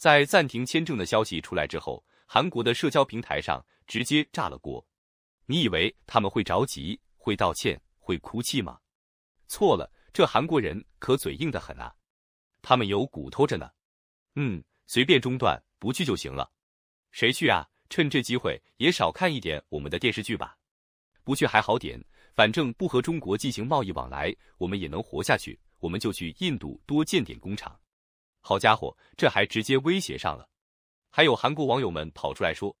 在暂停签证的消息出来之后，韩国的社交平台上直接炸了锅。你以为他们会着急、会道歉、会哭泣吗？错了，这韩国人可嘴硬的很啊，他们有骨头着呢。嗯，随便中断，不去就行了。谁去啊？趁这机会也少看一点我们的电视剧吧。不去还好点，反正不和中国进行贸易往来，我们也能活下去。我们就去印度多建点工厂。好家伙，这还直接威胁上了！还有韩国网友们跑出来说：“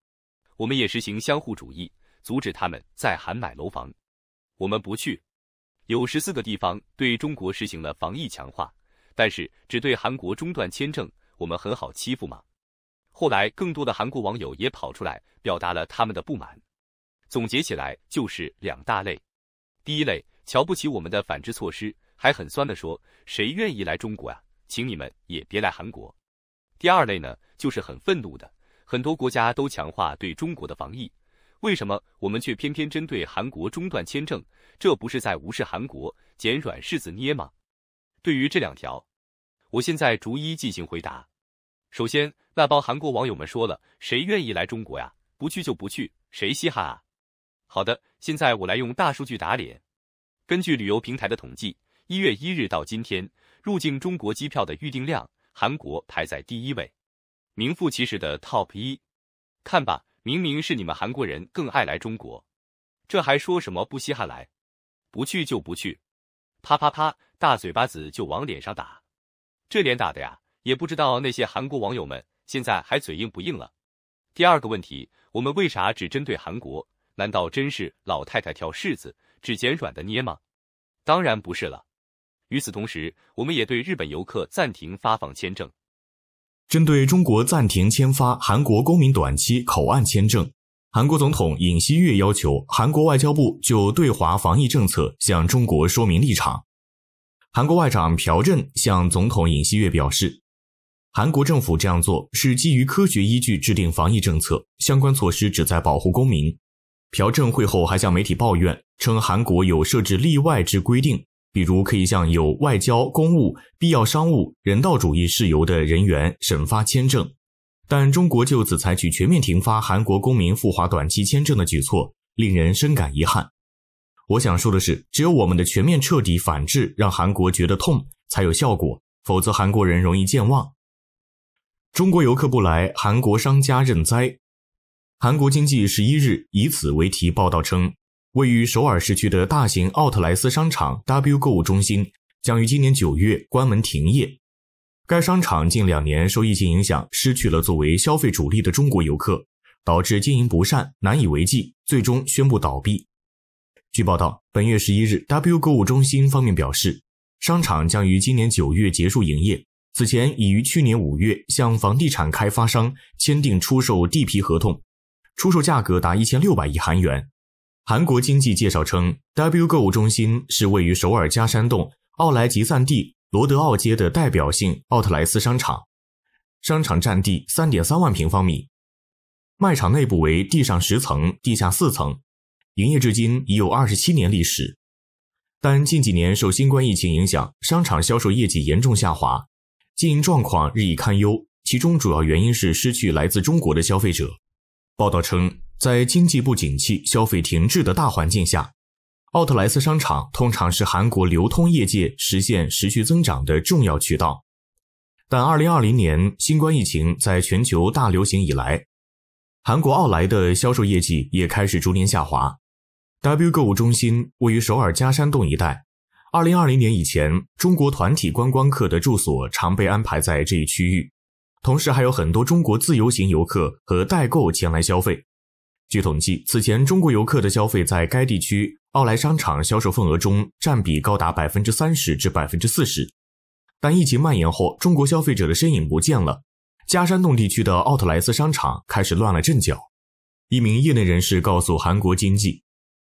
我们也实行相互主义，阻止他们在韩买楼房，我们不去。”有十四个地方对中国实行了防疫强化，但是只对韩国中断签证。我们很好欺负吗？后来更多的韩国网友也跑出来表达了他们的不满，总结起来就是两大类：第一类瞧不起我们的反制措施，还很酸的说：“谁愿意来中国啊？请你们也别来韩国。第二类呢，就是很愤怒的，很多国家都强化对中国的防疫，为什么我们却偏偏针对韩国中断签证？这不是在无视韩国，捡软柿子捏吗？对于这两条，我现在逐一进行回答。首先，那帮韩国网友们说了，谁愿意来中国呀？不去就不去，谁稀罕啊？好的，现在我来用大数据打脸。根据旅游平台的统计，一月一日到今天。入境中国机票的预订量，韩国排在第一位，名副其实的 top 一。看吧，明明是你们韩国人更爱来中国，这还说什么不稀罕来？不去就不去，啪啪啪，大嘴巴子就往脸上打。这脸打的呀，也不知道那些韩国网友们现在还嘴硬不硬了。第二个问题，我们为啥只针对韩国？难道真是老太太挑柿子只捡软的捏吗？当然不是了。与此同时，我们也对日本游客暂停发放签证。针对中国暂停签发韩国公民短期口岸签证，韩国总统尹锡悦要求韩国外交部就对华防疫政策向中国说明立场。韩国外长朴振向总统尹锡悦表示，韩国政府这样做是基于科学依据制定防疫政策，相关措施旨在保护公民。朴振会后还向媒体抱怨称，韩国有设置例外之规定。比如可以向有外交、公务、必要商务、人道主义事由的人员审发签证，但中国就此采取全面停发韩国公民赴华短期签证的举措，令人深感遗憾。我想说的是，只有我们的全面彻底反制让韩国觉得痛，才有效果，否则韩国人容易健忘。中国游客不来，韩国商家认栽。韩国经济十一日以此为题报道称。位于首尔市区的大型奥特莱斯商场 W 购物中心将于今年九月关门停业。该商场近两年受疫情影响，失去了作为消费主力的中国游客，导致经营不善，难以为继，最终宣布倒闭。据报道，本月十一日，W 购物中心方面表示，商场将于今年九月结束营业。此前已于去年五月向房地产开发商签订出售地皮合同，出售价格达一千六百亿韩元。韩国经济介绍称，W 购物中心是位于首尔加山洞奥莱集散地罗德奥街的代表性奥特莱斯商场，商场占地三点三万平方米，卖场内部为地上十层、地下四层，营业至今已有二十七年历史。但近几年受新冠疫情影响，商场销售业绩严重下滑，经营状况日益堪忧，其中主要原因是失去来自中国的消费者。报道称，在经济不景气、消费停滞的大环境下，奥特莱斯商场通常是韩国流通业界实现持续增长的重要渠道。但2020年新冠疫情在全球大流行以来，韩国奥莱的销售业绩也开始逐年下滑。W 购物中心位于首尔加山洞一带，2020年以前，中国团体观光客的住所常被安排在这一区域。同时，还有很多中国自由行游客和代购前来消费。据统计，此前中国游客的消费在该地区奥莱商场销售份额中占比高达百分之三十至百分之四十。但疫情蔓延后，中国消费者的身影不见了，加山洞地区的奥特莱斯商场开始乱了阵脚。一名业内人士告诉《韩国经济》，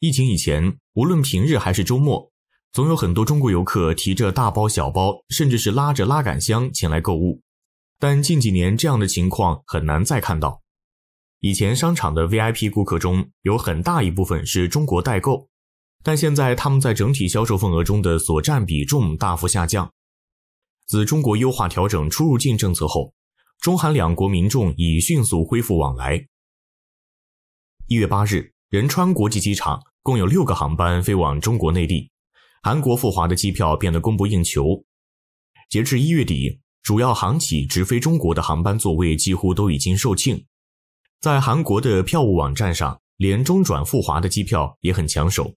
疫情以前，无论平日还是周末，总有很多中国游客提着大包小包，甚至是拉着拉杆箱前来购物。但近几年这样的情况很难再看到。以前商场的 VIP 顾客中有很大一部分是中国代购，但现在他们在整体销售份额中的所占比重大幅下降。自中国优化调整出入境政策后，中韩两国民众已迅速恢复往来。一月八日，仁川国际机场共有六个航班飞往中国内地，韩国赴华的机票变得供不应求。截至一月底。主要航企直飞中国的航班座位几乎都已经售罄，在韩国的票务网站上，连中转赴华的机票也很抢手。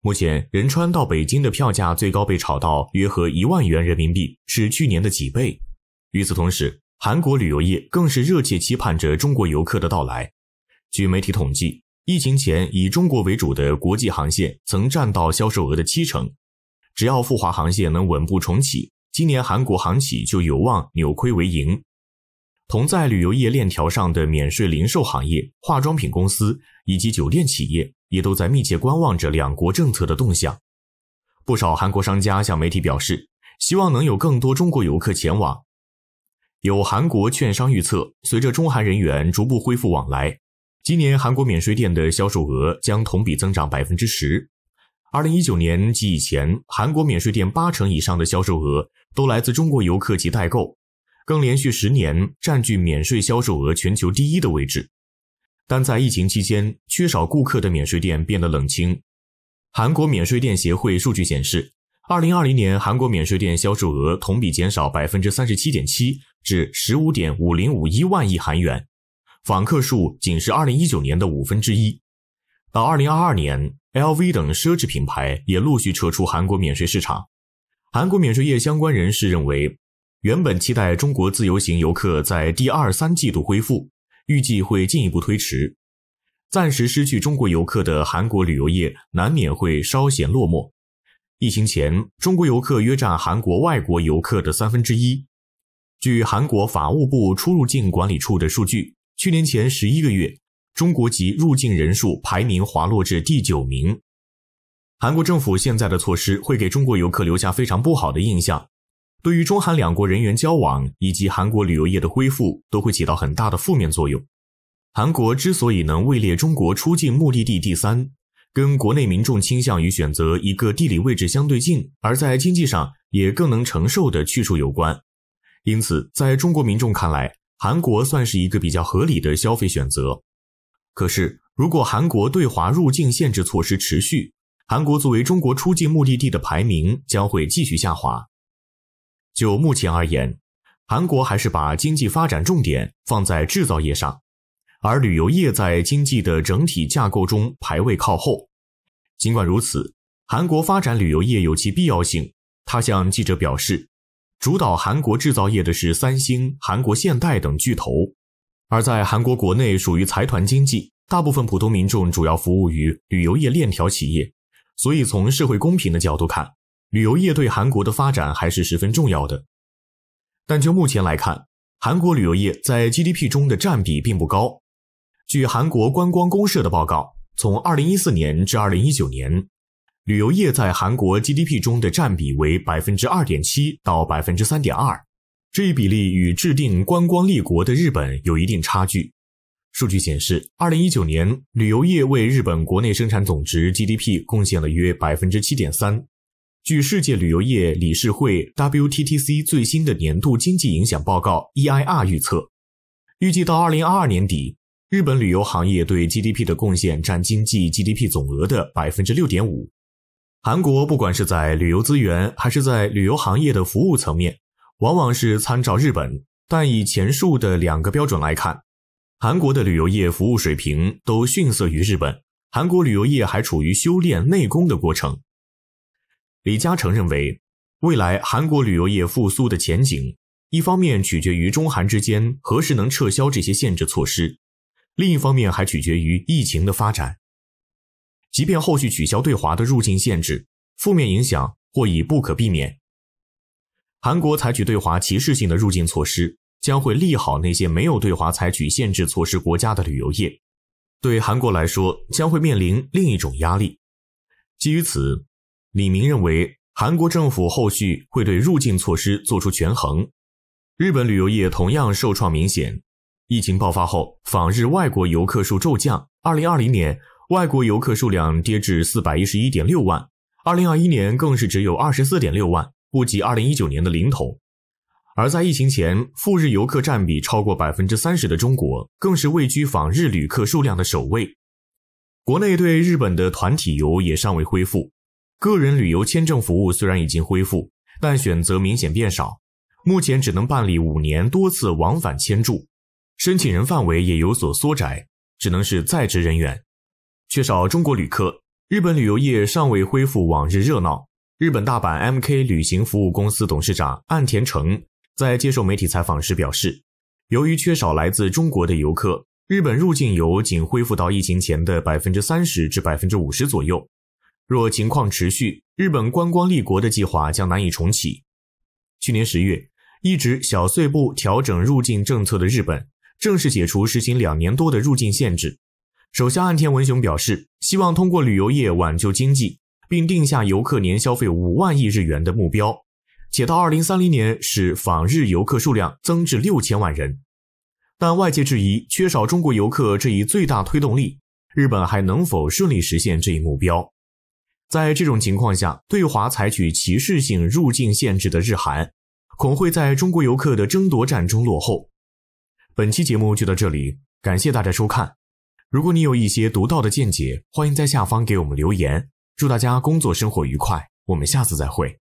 目前仁川到北京的票价最高被炒到约合一万元人民币，是去年的几倍。与此同时，韩国旅游业更是热切期盼着中国游客的到来。据媒体统计，疫情前以中国为主的国际航线曾占到销售额的七成。只要赴华航线能稳步重启。今年韩国航企就有望扭亏为盈，同在旅游业链条上的免税零售行业、化妆品公司以及酒店企业也都在密切观望着两国政策的动向。不少韩国商家向媒体表示，希望能有更多中国游客前往。有韩国券商预测，随着中韩人员逐步恢复往来，今年韩国免税店的销售额将同比增长百分之十。二零一九年及以前，韩国免税店八成以上的销售额都来自中国游客及代购，更连续十年占据免税销售额全球第一的位置。但在疫情期间，缺少顾客的免税店变得冷清。韩国免税店协会数据显示，二零二零年韩国免税店销售额同比减少百分之三十七点七，至十五点五零五一万亿韩元，访客数仅是二零一九年的五分之一。到二零二二年。LV 等奢侈品牌也陆续撤出韩国免税市场。韩国免税业相关人士认为，原本期待中国自由行游客在第二三季度恢复，预计会进一步推迟。暂时失去中国游客的韩国旅游业难免会稍显落寞。疫情前，中国游客约占韩国外国游客的三分之一。据韩国法务部出入境管理处的数据，去年前十一个月。中国籍入境人数排名滑落至第九名。韩国政府现在的措施会给中国游客留下非常不好的印象，对于中韩两国人员交往以及韩国旅游业的恢复都会起到很大的负面作用。韩国之所以能位列中国出境目的地第三，跟国内民众倾向于选择一个地理位置相对近，而在经济上也更能承受的去处有关。因此，在中国民众看来，韩国算是一个比较合理的消费选择。可是，如果韩国对华入境限制措施持续，韩国作为中国出境目的地的排名将会继续下滑。就目前而言，韩国还是把经济发展重点放在制造业上，而旅游业在经济的整体架构中排位靠后。尽管如此，韩国发展旅游业有其必要性。他向记者表示，主导韩国制造业的是三星、韩国现代等巨头。而在韩国国内属于财团经济，大部分普通民众主要服务于旅游业链条企业，所以从社会公平的角度看，旅游业对韩国的发展还是十分重要的。但就目前来看，韩国旅游业在 GDP 中的占比并不高。据韩国观光公社的报告，从2014年至2019年，旅游业在韩国 GDP 中的占比为2.7%到3.2%。这一比例与制定观光立国的日本有一定差距。数据显示，二零一九年旅游业为日本国内生产总值 GDP 贡献了约百分之七点三。据世界旅游业理事会 WTTC 最新的年度经济影响报告 EIR 预测，预计到二零二二年底，日本旅游行业对 GDP 的贡献占经济 GDP 总额的百分之六点五。韩国不管是在旅游资源，还是在旅游行业的服务层面。往往是参照日本，但以前述的两个标准来看，韩国的旅游业服务水平都逊色于日本。韩国旅游业还处于修炼内功的过程。李嘉诚认为，未来韩国旅游业复苏的前景，一方面取决于中韩之间何时能撤销这些限制措施，另一方面还取决于疫情的发展。即便后续取消对华的入境限制，负面影响或已不可避免。韩国采取对华歧视性的入境措施，将会利好那些没有对华采取限制措施国家的旅游业。对韩国来说，将会面临另一种压力。基于此，李明认为韩国政府后续会对入境措施做出权衡。日本旅游业同样受创明显。疫情爆发后，访日外国游客数骤降。二零二零年，外国游客数量跌至四百一十一点六万；二零二一年更是只有二十四点六万。不及二零一九年的零头，而在疫情前赴日游客占比超过百分之三十的中国，更是位居访日旅客数量的首位。国内对日本的团体游也尚未恢复，个人旅游签证服务虽然已经恢复，但选择明显变少，目前只能办理五年多次往返签注，申请人范围也有所缩窄，只能是在职人员。缺少中国旅客，日本旅游业尚未恢复往日热闹。日本大阪 MK 旅行服务公司董事长岸田诚在接受媒体采访时表示，由于缺少来自中国的游客，日本入境游仅恢复到疫情前的百分之三十至百分之五十左右。若情况持续，日本观光立国的计划将难以重启。去年十月，一直小碎步调整入境政策的日本正式解除实行两年多的入境限制。首相岸田文雄表示，希望通过旅游业挽救经济。并定下游客年消费五万亿日元的目标，且到二零三零年使访日游客数量增至六千万人。但外界质疑缺少中国游客这一最大推动力，日本还能否顺利实现这一目标？在这种情况下，对华采取歧视性入境限制的日韩，恐会在中国游客的争夺战中落后。本期节目就到这里，感谢大家收看。如果你有一些独到的见解，欢迎在下方给我们留言。祝大家工作生活愉快，我们下次再会。